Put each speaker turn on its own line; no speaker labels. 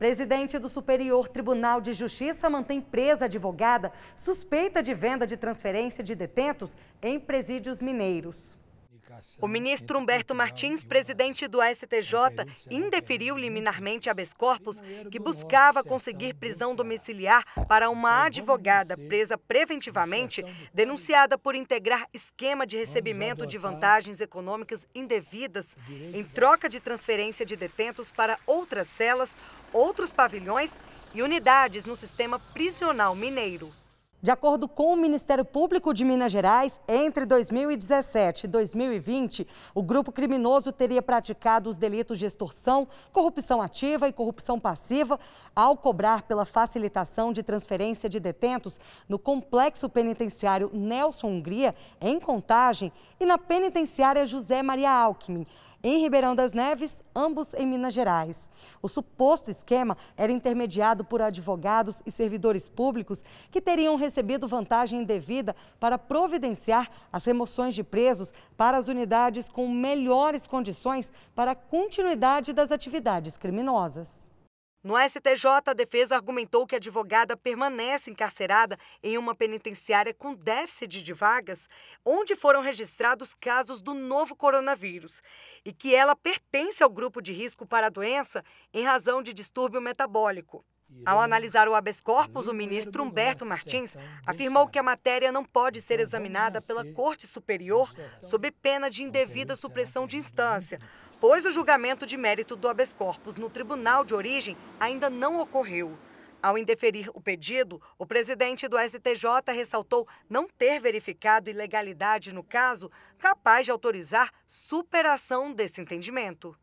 Presidente do Superior Tribunal de Justiça mantém presa advogada suspeita de venda de transferência de detentos em presídios mineiros. O ministro Humberto Martins, presidente do STJ, indeferiu liminarmente habeas corpus que buscava conseguir prisão domiciliar para uma advogada presa preventivamente, denunciada por integrar esquema de recebimento de vantagens econômicas indevidas em troca de transferência de detentos para outras celas, outros pavilhões e unidades no sistema prisional mineiro. De acordo com o Ministério Público de Minas Gerais, entre 2017 e 2020, o grupo criminoso teria praticado os delitos de extorsão, corrupção ativa e corrupção passiva ao cobrar pela facilitação de transferência de detentos no complexo penitenciário Nelson Hungria, em Contagem, e na penitenciária José Maria Alckmin em Ribeirão das Neves, ambos em Minas Gerais. O suposto esquema era intermediado por advogados e servidores públicos que teriam recebido vantagem devida para providenciar as remoções de presos para as unidades com melhores condições para a continuidade das atividades criminosas. No STJ, a defesa argumentou que a advogada permanece encarcerada em uma penitenciária com déficit de vagas, onde foram registrados casos do novo coronavírus, e que ela pertence ao grupo de risco para a doença em razão de distúrbio metabólico. Ao analisar o habeas corpus, o ministro Humberto Martins é afirmou que a matéria não pode então ser examinada pela Corte Superior então. sob pena de então indevida supressão de instância, pois o julgamento de mérito do habeas corpus no tribunal de origem ainda não ocorreu. Ao indeferir o pedido, o presidente do STJ ressaltou não ter verificado ilegalidade no caso capaz de autorizar superação desse entendimento.